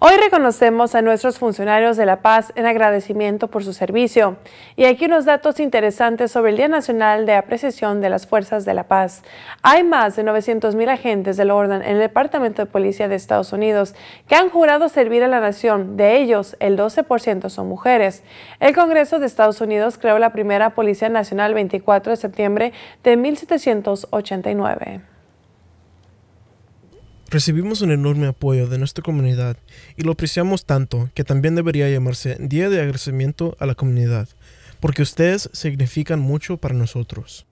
Hoy reconocemos a nuestros funcionarios de la paz en agradecimiento por su servicio. Y aquí unos datos interesantes sobre el Día Nacional de Apreciación de las Fuerzas de la Paz. Hay más de 900.000 agentes del orden en el Departamento de Policía de Estados Unidos que han jurado servir a la nación. De ellos, el 12% son mujeres. El Congreso de Estados Unidos creó la primera Policía Nacional 24 de septiembre de 1789. Recibimos un enorme apoyo de nuestra comunidad y lo apreciamos tanto que también debería llamarse Día de Agradecimiento a la Comunidad, porque ustedes significan mucho para nosotros.